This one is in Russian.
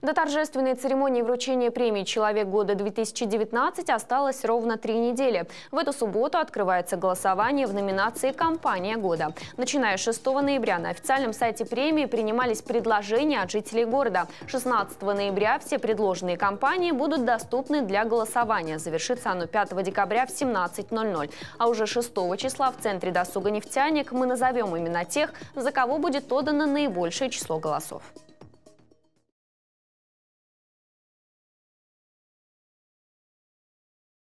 До торжественной церемонии вручения премии «Человек года-2019» осталось ровно три недели. В эту субботу открывается голосование в номинации «Компания года». Начиная 6 ноября на официальном сайте премии принимались предложения от жителей города. 16 ноября все предложенные компании будут доступны для голосования. Завершится оно 5 декабря в 17.00. А уже 6 числа в Центре досуга «Нефтяник» мы назовем имена тех, за кого будет отдано наибольшее число голосов.